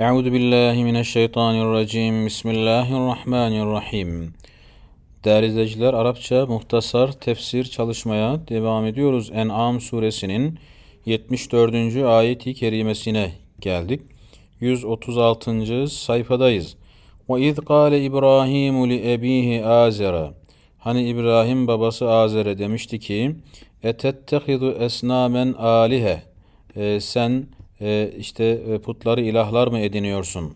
Euzu billahi mineşşeytanirracim. Bismillahirrahmanirrahim. Değerli izleyiciler, Arapça muhtasar tefsir çalışmaya devam ediyoruz. En'am suresinin 74. ayeti kerimesine geldik. 136. sayfadayız. Ve iz kâle İbrahimu li ebihi Azera. Hani İbrahim babası Azer'e demişti ki: "Etettehidu esnamen alihe." Ee, sen e, işte e, putları ilahlar mı ediniyorsun?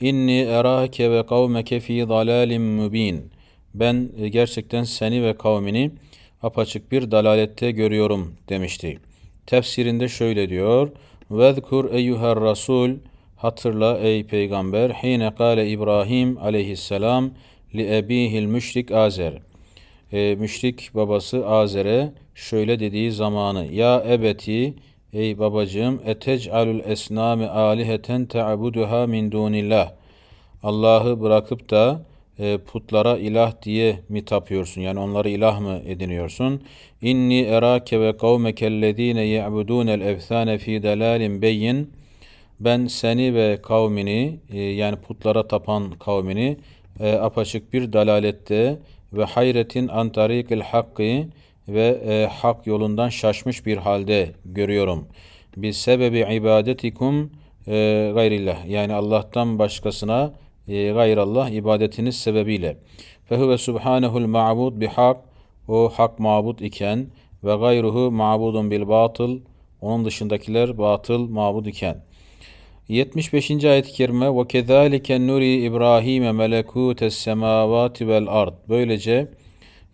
İnni erake ve kavmeke fi dalalim mübin. Ben e, gerçekten seni ve kavmini apaçık bir dalalette görüyorum demişti. Tefsirinde şöyle diyor. Vezkur eyyuher rasul hatırla ey peygamber hine kâle İbrahim aleyhisselam li ebihil müşrik azer. E, müşrik babası Azer'e şöyle dediği zamanı ya ebeti Ey babacığım etec'alul esname aliheten te'abuduha min dunillah. Allah'ı bırakıp da e, putlara ilah diye mi tapıyorsun? Yani onları ilah mı ediniyorsun? İnni erake ve kavmekellezine ye'budunel efsane fi delalin beyin. Ben seni ve kavmini e, yani putlara tapan kavmini e, apaçık bir dalalette ve hayretin antarikil hakkı ve e, hak yolundan şaşmış bir halde görüyorum. Bir sebebi ibadetikum e, gayrillah yani Allah'tan başkasına e, gayrallah ibadetiniz sebebiyle. Fehüve subhanehul ma'bud bihak o hak mabut iken ve gayruhu ma'budun bil batıl onun dışındakiler batıl mabud iken. 75. ayet-i kerime ve kezalike nuri İbrahim'e melekutes semavati vel ard. Böylece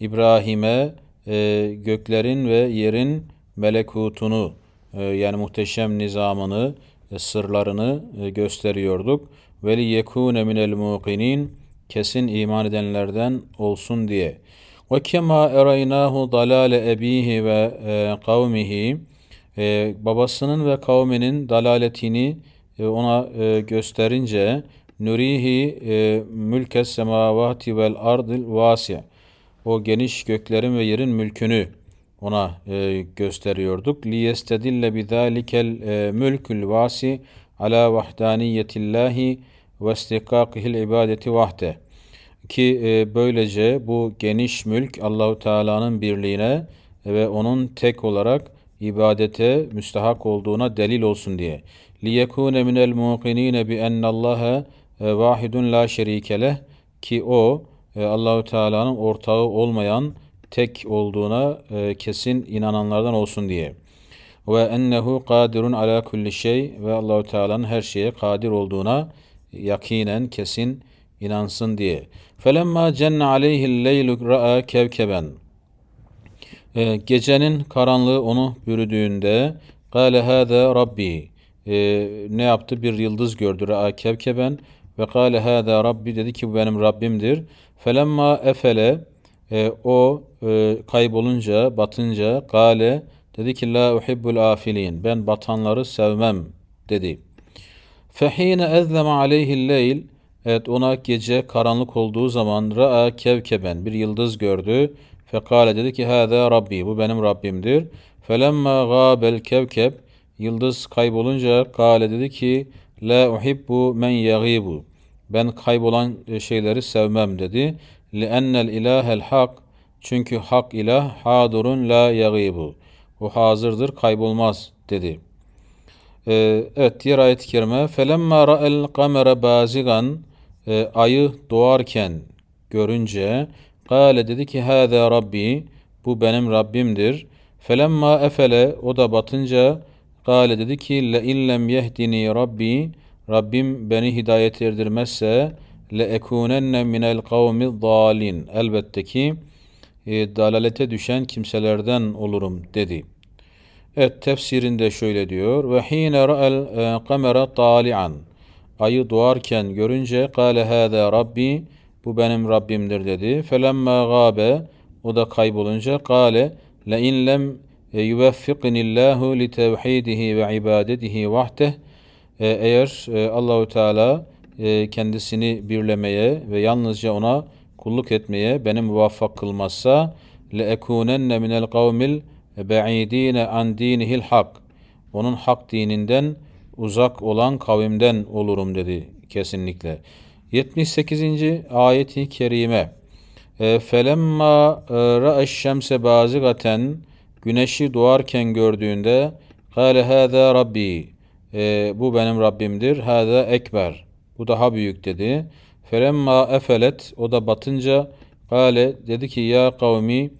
İbrahim'e e, göklerin ve yerin melekutunu e, yani muhteşem nizamını, e, sırlarını e, gösteriyorduk. Ve yekune minel muqinin kesin iman edenlerden olsun diye. Ve kema eraynahu dalale ebihi ve e, kavmihi e, babasının ve kavminin dalaletini e, ona gösterince nurihi mülke semavati vel ardil vasiye o geniş göklerin ve yerin mülkünü ona e, gösteriyorduk. لِيَسْتَدِلَّ بِذَٰلِكَ الْمُلْكُ الْوَاسِ عَلَى وَحْدَانِيَّةِ اللّٰهِ وَاسْتِقَاقِهِ الْعِبَادَةِ وَحْدَ Ki e, böylece bu geniş mülk Allahu Teala'nın birliğine ve onun tek olarak ibadete müstahak olduğuna delil olsun diye. لِيَكُونَ مِنَ الْمُوقِنِينَ بِأَنَّ اللّٰهَ vahidun la şerike ki o ee, Allahü Teala'nın ortağı olmayan tek olduğuna e, kesin inananlardan olsun diye. Ve ennehu kadirun ala kulli şey ve Allahü Teala'nın her şeye kadir olduğuna yakinen kesin inansın diye. Felemma cenne aleyhi leylu ra'a kevkeben. Ee, gecenin karanlığı onu bürüdüğünde Kale hâde rabbi. Ee, ne yaptı? Bir yıldız gördü. Ra'a kevkeben. Ve kâle hâdâ Rabbi dedi ki bu benim Rabbimdir. Felemma efele e, o e, kaybolunca, batınca kâle dedi ki la uhibbul afilin ben batanları sevmem dedi. Fehine ezleme aleyhi leyl Evet ona gece karanlık olduğu zaman ra'a kevkeben bir yıldız gördü. Fekale dedi ki hâdâ Rabbi bu benim Rabbimdir. Felemmâ gâbel kevkeb yıldız kaybolunca kâle dedi ki La uhibbu men yagibu. Ben kaybolan e, şeyleri sevmem dedi. Li ennel ilahel hak. Çünkü hak ilah hadurun la yagibu. O hazırdır, kaybolmaz dedi. Ee, evet diğer ayet-i kerime felemma ra'el kamera bazigan e, ayı doğarken görünce kâle dedi ki hâze rabbi bu benim Rabbimdir. Felemma efele o da batınca Kale dedi ki le illem yehdini rabbi Rabbim beni hidayet erdirmezse le ekunenne minel kavmi dalin. Elbette ki e, dalalete düşen kimselerden olurum dedi. Evet tefsirinde şöyle diyor. Ve hine ra'el kamera e, tali'an. Ayı doğarken görünce kale hâze rabbi bu benim Rabbimdir dedi. Felemmâ gâbe o da kaybolunca kale le in lem يُوَفِّقْنِ اللّٰهُ ve وَعِبَادَتِهِ وَحْدَهِ e, Eğer e, Allahu Teala e, kendisini birlemeye ve yalnızca ona kulluk etmeye beni muvaffak kılmazsa لَاَكُونَنَّ مِنَ الْقَوْمِ الْبَعِيد۪ينَ عَنْ دِينِهِ الْحَقِّ Onun hak dininden uzak olan kavimden olurum dedi kesinlikle. 78. ayeti kerime. Felemma ra'eş şemse bazigaten güneşi doğarken gördüğünde Kale hâzâ rabbi. E, bu benim Rabbimdir. Hâzâ ekber. Bu daha büyük dedi. Felemma efelet. O da batınca Kale dedi ki ya kavmi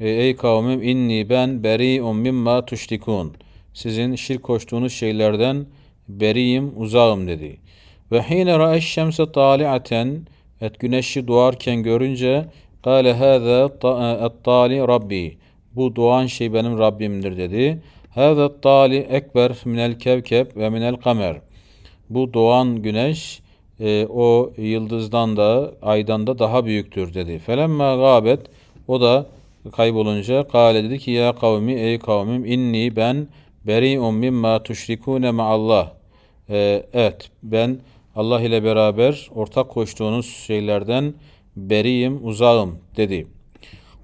e, ey kavmim inni ben beri'un mimma tuştikun. Sizin şirk koştuğunuz şeylerden beriyim, uzağım dedi. Ve hine ra'eş şemse tali'aten et güneşi doğarken görünce Kale hâzâ e, et tali rabbi. Bu doğan şey benim Rabbimdir dedi. Hâzâ tâli ekber minel kevkeb ve minel kamer. Bu doğan güneş e, o yıldızdan da aydan da daha büyüktür dedi. Felemme gâbet o da kaybolunca kâle dedi ki ya kavmi ey kavmim inni ben beri'un mimma tuşrikûne ma'allah. E, evet ben Allah ile beraber ortak koştuğunuz şeylerden beriyim uzağım dedi.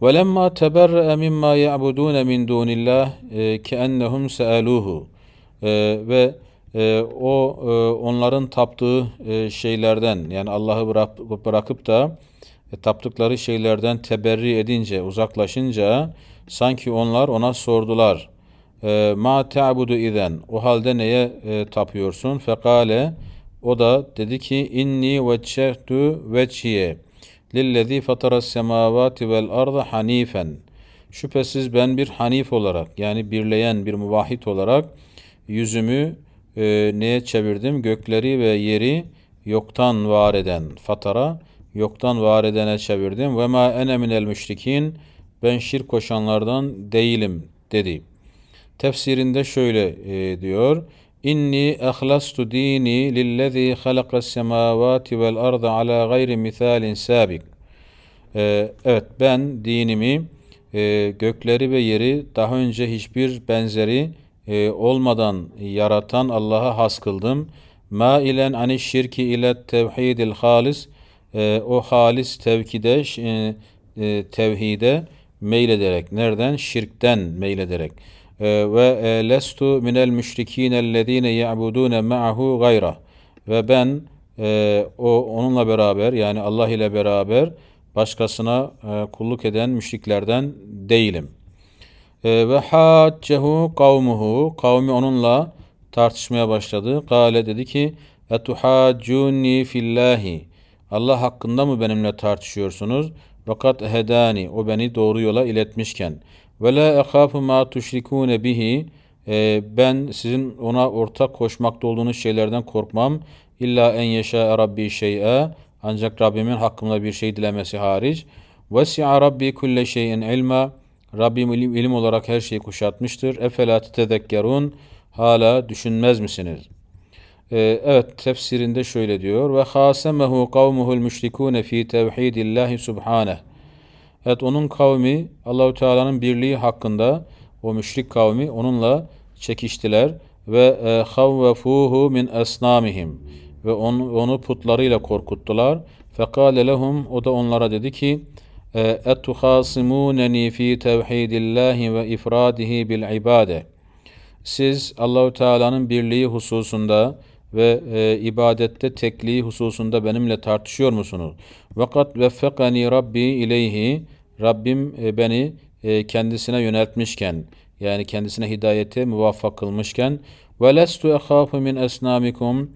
وَلَمَّا تَبَرَّأَ مِمَّا يَعْبُدُونَ مِنْ دُونِ اللّٰهِ كَأَنَّهُمْ سَأَلُوهُ Ve e, o e, onların taptığı e, şeylerden yani Allah'ı bırak, bırakıp da e, taptıkları şeylerden teberri edince, uzaklaşınca sanki onlar ona sordular. E, Ma tabudu iden. O halde neye e, tapıyorsun? Fekale o da dedi ki inni veçehtu veçhiye. Lillezî fataras semâvâti vel arda hanifen. Şüphesiz ben bir hanif olarak yani birleyen bir muvahhid olarak yüzümü e, neye çevirdim? Gökleri ve yeri yoktan var eden fatara, yoktan var edene çevirdim. Ve ma ene minel müşrikin. Ben şirk koşanlardan değilim dedi. Tefsirinde şöyle e, diyor. İnni ahlastu dini lillezî halakas semâvâti vel arda ala gayri misalin sabik. Ee, evet ben dinimi e, gökleri ve yeri daha önce hiçbir benzeri e, olmadan yaratan Allah'a has kıldım. Ma ilen ani şirki ile tevhidil halis. E, o halis tevkide e, tevhide meylederek. Nereden? Şirkten meylederek. ederek. Ee, ve e, lestu minel müşrikinellezine ya'budune ma'ahu gayra ve ben e, o onunla beraber yani Allah ile beraber başkasına e, kulluk eden müşriklerden değilim. Ee, ve haccehu kavmuhu kavmi onunla tartışmaya başladı. Kale dedi ki etuhaccuni fillahi Allah hakkında mı benimle tartışıyorsunuz? Fakat hedani o beni doğru yola iletmişken.'' Ve la ehafu ma tuşrikune bihi ee, ben sizin ona ortak koşmakta olduğunuz şeylerden korkmam. illa en yeşa rabbi şey'e ancak Rabbimin hakkımda bir şey dilemesi hariç. Vesi'a rabbi kulle şeyin ilma Rabbim ilim, ilim olarak her şeyi kuşatmıştır. Efela tedekkerun hala düşünmez misiniz? Ee, evet tefsirinde şöyle diyor. Ve hasemehu kavmuhul müşrikûne fî tevhidillahi subhaneh Evet onun kavmi Allahü Teala'nın birliği hakkında o müşrik kavmi onunla çekiştiler ve e, havvefuhu min esnamihim ve onu, onu putlarıyla korkuttular. Fekale lehum o da onlara dedi ki e, etuhasimuneni fi tevhidillahi ve ifradihi bil ibade. Siz Allahü Teala'nın birliği hususunda ve e, ibadette tekliği hususunda benimle tartışıyor musunuz? Vakat veffekani Rabbi ileyhi Rabbim e, beni e, kendisine yöneltmişken yani kendisine hidayete muvaffak kılmışken ve lestu ehafu min esnamikum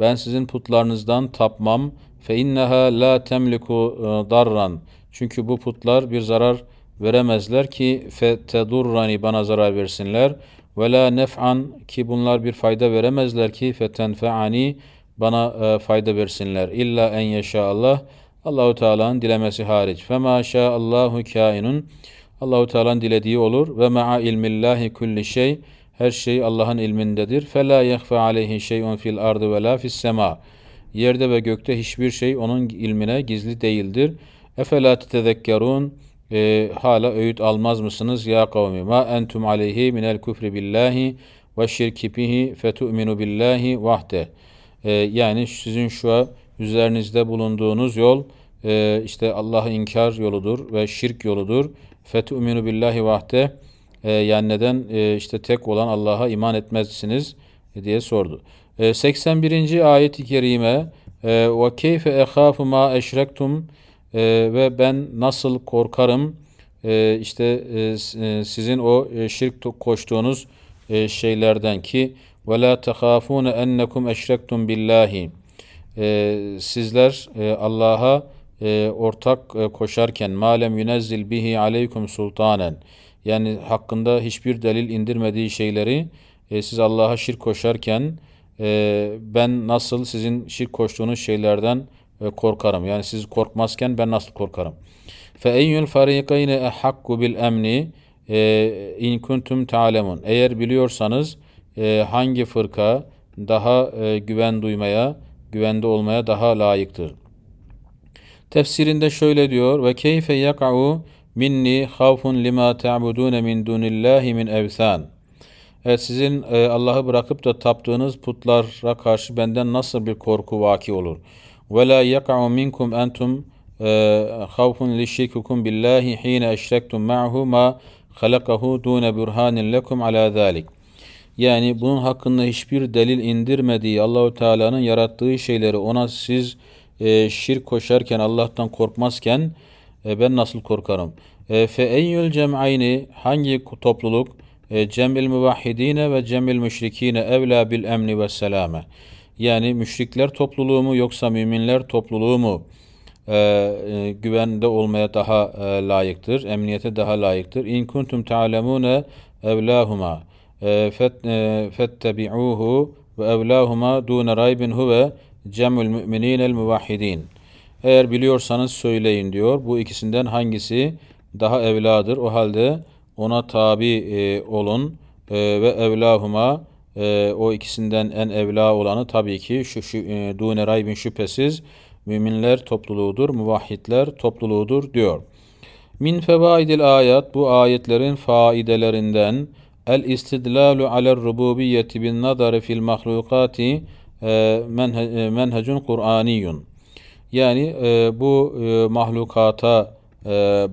ben sizin putlarınızdan tapmam fe inneha la temliku e, darran çünkü bu putlar bir zarar veremezler ki fe tedurrani bana zarar versinler ve la nef'an ki bunlar bir fayda veremezler ki fe tenfeani bana fayda versinler illa en yaşa Allah Allahu Teala'nın dilemesi hariç. Fe ma Allahu kainun. Allahu Teala'nın dilediği olur ve ma'a ilmillahi kulli şey. Her şey Allah'ın ilmindedir. Fe la yahfa aleyhi şey'un fil ardı ve la fis sema. Yerde ve gökte hiçbir şey onun ilmine gizli değildir. Efela tezekkerun e, hala öğüt almaz mısınız ya kavmi? Ma entum aleyhi minel küfri billahi ve şirki bihi fetu'minu billahi vahde. E, yani sizin şu üzerinizde bulunduğunuz yol e, işte Allah'ı inkar yoludur ve şirk yoludur. Fetü'minu billahi vahde e, yani neden e, işte tek olan Allah'a iman etmezsiniz e, diye sordu. E, ee, 81. ayet-i kerime e, ve keyfe ehafu ma eşrektum ve ben nasıl korkarım e, işte e, sizin o e, şirk koştuğunuz e, şeylerden ki ve la tehafune ennekum eşrektum billahi sizler e, Allah'a e, ortak e, koşarken malem yunezzil bihi aleykum sultanen yani hakkında hiçbir delil indirmediği şeyleri e, siz Allah'a şirk koşarken e, ben nasıl sizin şirk koştuğunuz şeylerden e, korkarım. Yani siz korkmazken ben nasıl korkarım? Fe eyyul farikayne ehakku bil emni e, in kuntum ta'lemun. Eğer biliyorsanız e, hangi fırka daha e, güven duymaya, güvende olmaya daha layıktır? Tefsirinde şöyle diyor ve keyfe yak'u minni havfun lima ta'budun min dunillahi min evsan. Evet, sizin e, Allah'ı bırakıp da taptığınız putlara karşı benden nasıl bir korku vaki olur? Ve la yak'u minkum entum e, havfun li şirkukum billahi hine eşrektum ma'hu ma halakahu dune burhanin lekum ala zalik. Yani bunun hakkında hiçbir delil indirmediği Allahu Teala'nın yarattığı şeyleri ona siz e, şirk koşarken, Allah'tan korkmazken e, ben nasıl korkarım? E, fe eyyül cem'ayni hangi topluluk? E, cem'il muvahhidine ve cem'il müşrikine evla bil emni ve selame. Yani müşrikler topluluğu mu yoksa müminler topluluğu mu e, e, güvende olmaya daha e, layıktır, emniyete daha layıktır. İn kuntum ta'lemune evlahuma e, e, fettebi'uhu ve evlahuma dune raybin huve Cemül müminin el Muvahhidîn. Eğer biliyorsanız söyleyin diyor. Bu ikisinden hangisi daha evladır? O halde ona tabi e, olun e, ve evlahuma e, o ikisinden en evla olanı tabii ki şu, şu e, dune raybin şüphesiz müminler topluluğudur, muvahhidler topluluğudur diyor. Min fevaidil ayat bu ayetlerin faidelerinden el istidlalu aler rububiyeti bin nazari fil mahlukati ee, e, menhecun Kur'aniyun. Yani e, bu e, mahlukata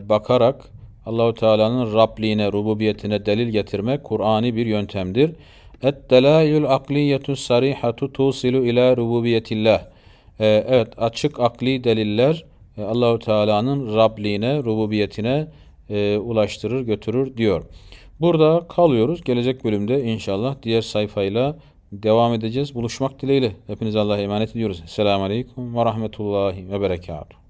bakarak Allahu Teala'nın Rabliğine, rububiyetine delil getirmek Kur'ani bir yöntemdir. Et-delayül akliyetu sarihatu tusilu ila rububiyetillah. evet, açık akli deliller e, Allahu Teala'nın Rabliğine, rububiyetine ulaştırır, götürür diyor. Burada kalıyoruz. Gelecek bölümde inşallah diğer sayfayla devam edeceğiz. Buluşmak dileğiyle. Hepinize Allah'a emanet ediyoruz. Selamun Aleyküm ve Rahmetullahi ve Berekatuhu.